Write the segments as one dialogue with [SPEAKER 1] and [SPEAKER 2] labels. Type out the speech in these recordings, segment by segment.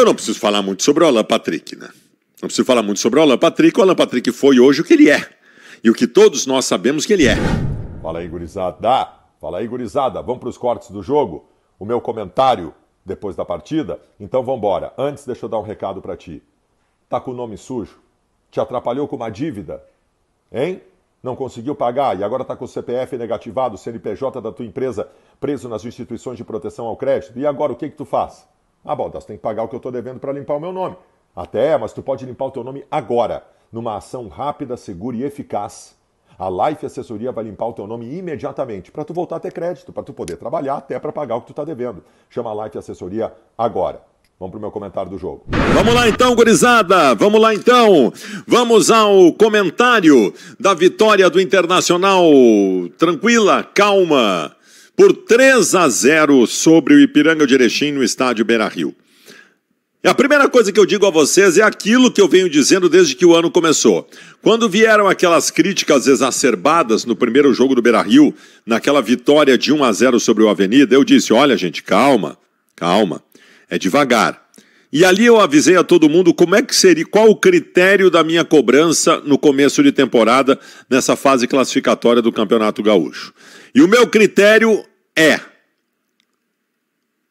[SPEAKER 1] Eu não preciso falar muito sobre o Alan Patrick, né? Não preciso falar muito sobre o Alan Patrick. O Alan Patrick foi hoje o que ele é. E o que todos nós sabemos que ele é. Fala aí, gurizada. Fala aí, gurizada. Vamos para os cortes do jogo? O meu comentário depois da partida? Então vamos embora. Antes, deixa eu dar um recado para ti. Tá com o nome sujo? Te atrapalhou com uma dívida? Hein? Não conseguiu pagar e agora está com o CPF negativado, o CNPJ da tua empresa preso nas instituições de proteção ao crédito? E agora o que, que tu faz? Ah, Baldaço, então tem que pagar o que eu estou devendo para limpar o meu nome. Até, mas tu pode limpar o teu nome agora, numa ação rápida, segura e eficaz. A Life Assessoria vai limpar o teu nome imediatamente, para tu voltar a ter crédito, para tu poder trabalhar até para pagar o que tu está devendo. Chama a Life Assessoria agora. Vamos para o meu comentário do jogo. Vamos lá então, gurizada. Vamos lá então. Vamos ao comentário da vitória do Internacional. Tranquila, calma por 3 a 0 sobre o Ipiranga de Erechim no estádio Beira Rio. E a primeira coisa que eu digo a vocês é aquilo que eu venho dizendo desde que o ano começou. Quando vieram aquelas críticas exacerbadas no primeiro jogo do Beira Rio, naquela vitória de 1 a 0 sobre o Avenida, eu disse: olha, gente, calma, calma, é devagar. E ali eu avisei a todo mundo como é que seria, qual o critério da minha cobrança no começo de temporada, nessa fase classificatória do Campeonato Gaúcho. E o meu critério é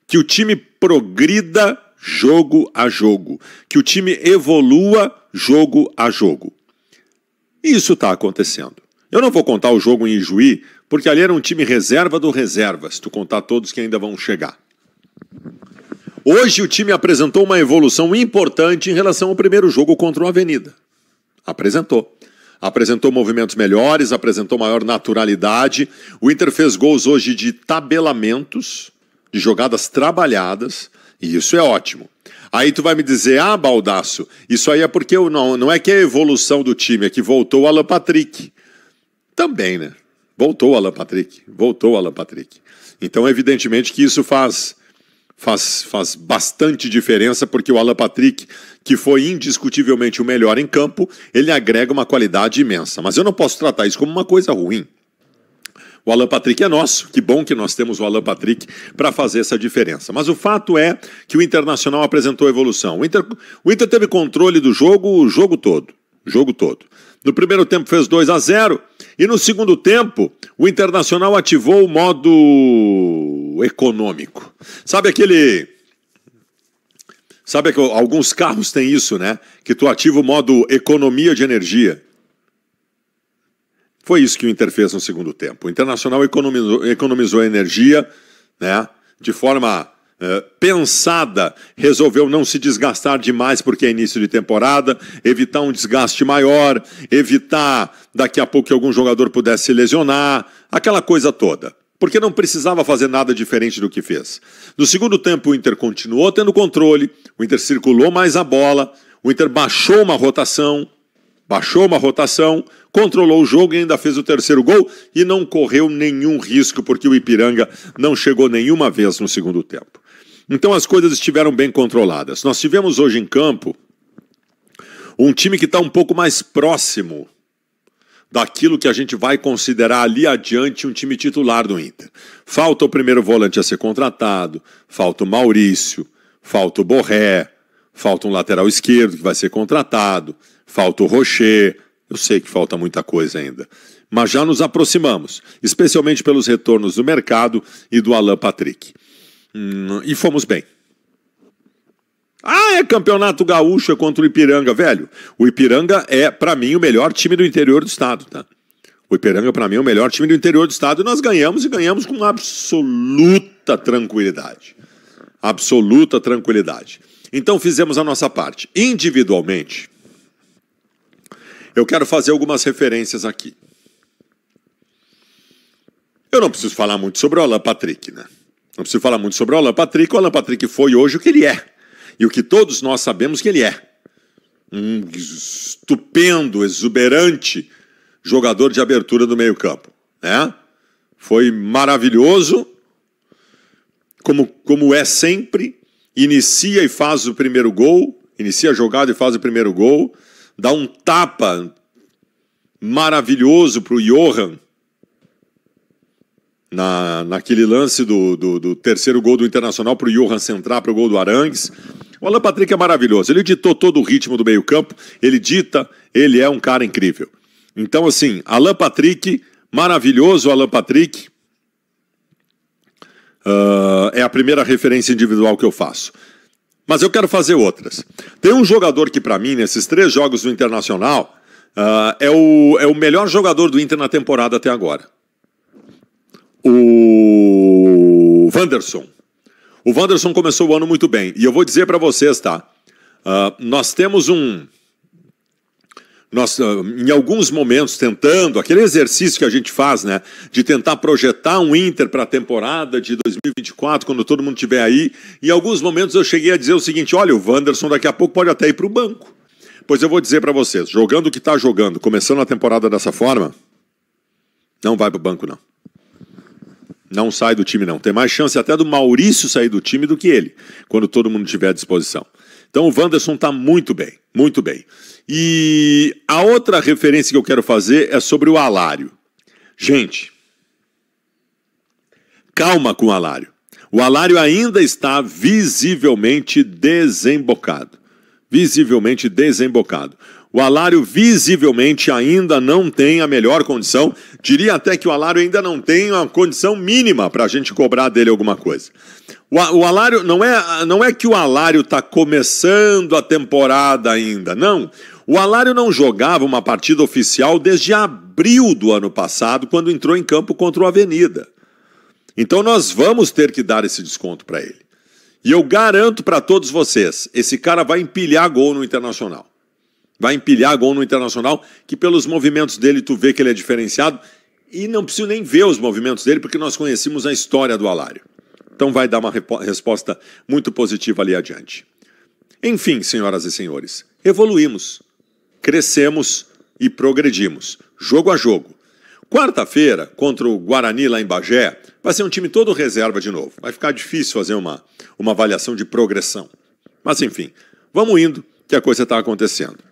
[SPEAKER 1] que o time progrida jogo a jogo, que o time evolua jogo a jogo. Isso está acontecendo. Eu não vou contar o jogo em Juí, porque ali era um time reserva do reserva, se tu contar todos que ainda vão chegar. Hoje o time apresentou uma evolução importante em relação ao primeiro jogo contra o Avenida. Apresentou apresentou movimentos melhores, apresentou maior naturalidade. O Inter fez gols hoje de tabelamentos, de jogadas trabalhadas, e isso é ótimo. Aí tu vai me dizer, ah, Baldaço, isso aí é porque eu não, não é que é a evolução do time, é que voltou o Alan Patrick. Também, né? Voltou o Alan Patrick, voltou o Alan Patrick. Então, evidentemente que isso faz faz, faz bastante diferença, porque o Alan Patrick, que foi indiscutivelmente o melhor em campo, ele agrega uma qualidade imensa. Mas eu não posso tratar isso como uma coisa ruim. O Alan Patrick é nosso. Que bom que nós temos o Alan Patrick para fazer essa diferença. Mas o fato é que o Internacional apresentou evolução. O Inter, o Inter teve controle do jogo o jogo todo. Jogo todo. No primeiro tempo fez 2 a 0 e no segundo tempo o Internacional ativou o modo econômico. Sabe aquele Sabe que alguns carros têm isso, né? Que tu ativa o modo economia de energia. Foi isso que o Inter fez no segundo tempo. O Internacional economizou, economizou energia, né? De forma eh, pensada, resolveu não se desgastar demais porque é início de temporada, evitar um desgaste maior, evitar daqui a pouco que algum jogador pudesse se lesionar, aquela coisa toda. Porque não precisava fazer nada diferente do que fez. No segundo tempo, o Inter continuou tendo controle, o Inter circulou mais a bola, o Inter baixou uma rotação, baixou uma rotação, controlou o jogo e ainda fez o terceiro gol e não correu nenhum risco porque o Ipiranga não chegou nenhuma vez no segundo tempo. Então as coisas estiveram bem controladas. Nós tivemos hoje em campo um time que está um pouco mais próximo daquilo que a gente vai considerar ali adiante um time titular do Inter. Falta o primeiro volante a ser contratado, falta o Maurício, falta o Borré, falta um lateral esquerdo que vai ser contratado, falta o Rocher. Eu sei que falta muita coisa ainda, mas já nos aproximamos, especialmente pelos retornos do mercado e do Alan Patrick. Hum, e fomos bem. Ah, é campeonato gaúcho é contra o Ipiranga, velho. O Ipiranga é, para mim, o melhor time do interior do estado, tá? O Ipiranga, para mim, é o melhor time do interior do estado. E nós ganhamos e ganhamos com absoluta tranquilidade. Absoluta tranquilidade. Então fizemos a nossa parte. Individualmente, eu quero fazer algumas referências aqui. Eu não preciso falar muito sobre o Alan Patrick, né? Não preciso falar muito sobre o Alan Patrick. O Alan Patrick foi hoje o que ele é. E o que todos nós sabemos que ele é. Um estupendo, exuberante jogador de abertura do meio-campo. Né? Foi maravilhoso, como, como é sempre. Inicia e faz o primeiro gol. Inicia a jogada e faz o primeiro gol. Dá um tapa maravilhoso para o Johan na, naquele lance do, do, do terceiro gol do Internacional para o Johan centrar para o gol do Arangues. O Alan Patrick é maravilhoso. Ele ditou todo o ritmo do meio-campo, ele dita, ele é um cara incrível. Então, assim, Alan Patrick, maravilhoso Alan Patrick. Uh, é a primeira referência individual que eu faço. Mas eu quero fazer outras. Tem um jogador que, para mim, nesses três jogos do Internacional, uh, é, o, é o melhor jogador do Inter na temporada até agora o Wanderson. O Wanderson começou o ano muito bem. E eu vou dizer para vocês, tá? Uh, nós temos um. Nós, uh, em alguns momentos, tentando, aquele exercício que a gente faz, né? De tentar projetar um Inter para a temporada de 2024, quando todo mundo estiver aí. Em alguns momentos eu cheguei a dizer o seguinte: olha, o Wanderson daqui a pouco pode até ir para o banco. Pois eu vou dizer para vocês: jogando o que está jogando, começando a temporada dessa forma, não vai para o banco, não. Não sai do time, não. Tem mais chance até do Maurício sair do time do que ele, quando todo mundo tiver à disposição. Então o Wanderson está muito bem, muito bem. E a outra referência que eu quero fazer é sobre o Alário. Gente, calma com o Alário. O Alário ainda está visivelmente desembocado. Visivelmente desembocado. O Alário visivelmente ainda não tem a melhor condição. Diria até que o Alário ainda não tem a condição mínima para a gente cobrar dele alguma coisa. O, o Alário não é, não é que o Alário está começando a temporada ainda, não. O Alário não jogava uma partida oficial desde abril do ano passado, quando entrou em campo contra o Avenida. Então nós vamos ter que dar esse desconto para ele. E eu garanto para todos vocês, esse cara vai empilhar gol no Internacional vai empilhar gol no Internacional, que pelos movimentos dele tu vê que ele é diferenciado, e não preciso nem ver os movimentos dele, porque nós conhecemos a história do Alário. Então vai dar uma resposta muito positiva ali adiante. Enfim, senhoras e senhores, evoluímos, crescemos e progredimos, jogo a jogo. Quarta-feira, contra o Guarani lá em Bagé, vai ser um time todo reserva de novo. Vai ficar difícil fazer uma, uma avaliação de progressão. Mas enfim, vamos indo, que a coisa está acontecendo.